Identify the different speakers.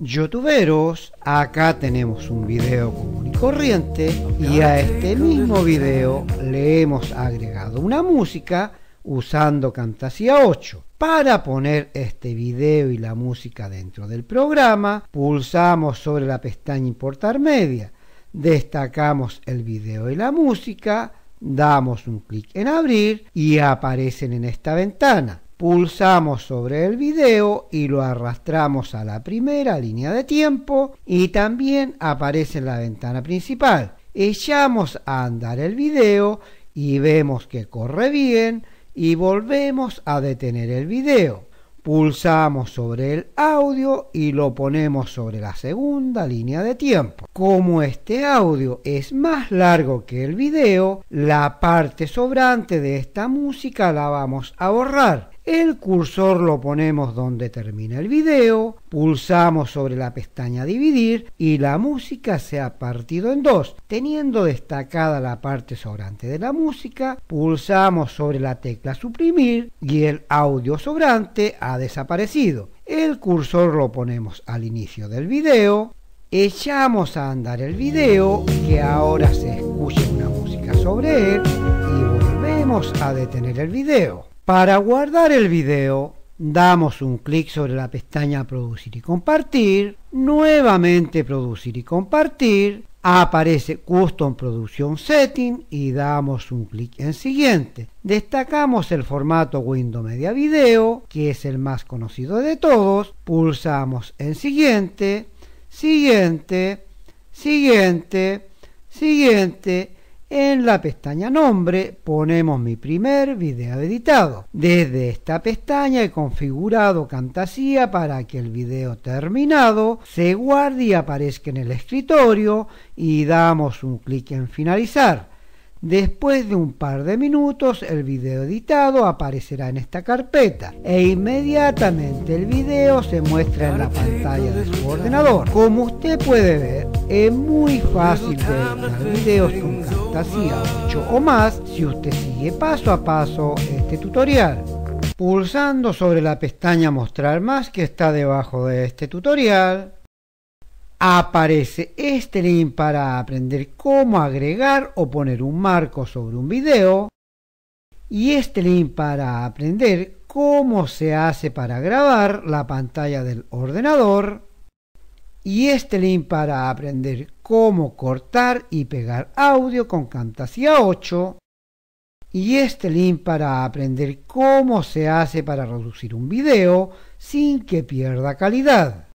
Speaker 1: youtuberos, acá tenemos un video común y corriente y a este mismo video le hemos agregado una música usando Camtasia 8. Para poner este video y la música dentro del programa, pulsamos sobre la pestaña Importar Media, destacamos el video y la música, damos un clic en Abrir y aparecen en esta ventana pulsamos sobre el video y lo arrastramos a la primera línea de tiempo y también aparece en la ventana principal. Echamos a andar el video y vemos que corre bien y volvemos a detener el video. Pulsamos sobre el audio y lo ponemos sobre la segunda línea de tiempo. Como este audio es más largo que el video, la parte sobrante de esta música la vamos a borrar el cursor lo ponemos donde termina el video, pulsamos sobre la pestaña dividir y la música se ha partido en dos. Teniendo destacada la parte sobrante de la música, pulsamos sobre la tecla suprimir y el audio sobrante ha desaparecido. El cursor lo ponemos al inicio del video, echamos a andar el video que ahora se escucha una música sobre él y volvemos a detener el video. Para guardar el video, damos un clic sobre la pestaña Producir y Compartir, nuevamente Producir y Compartir, aparece Custom Production Setting y damos un clic en Siguiente. Destacamos el formato Windows Media Video, que es el más conocido de todos, pulsamos en Siguiente, Siguiente, Siguiente, Siguiente en la pestaña nombre ponemos mi primer video editado. Desde esta pestaña he configurado Cantasía para que el video terminado se guarde y aparezca en el escritorio y damos un clic en finalizar. Después de un par de minutos el video editado aparecerá en esta carpeta e inmediatamente el video se muestra en la pantalla de su ordenador. Como usted puede ver, es muy fácil de editar videos con fantasía 8 o más si usted sigue paso a paso este tutorial. Pulsando sobre la pestaña mostrar más que está debajo de este tutorial, aparece este link para aprender cómo agregar o poner un marco sobre un video y este link para aprender cómo se hace para grabar la pantalla del ordenador y este link para aprender cómo cortar y pegar audio con Cantasia 8 y este link para aprender cómo se hace para reducir un video sin que pierda calidad.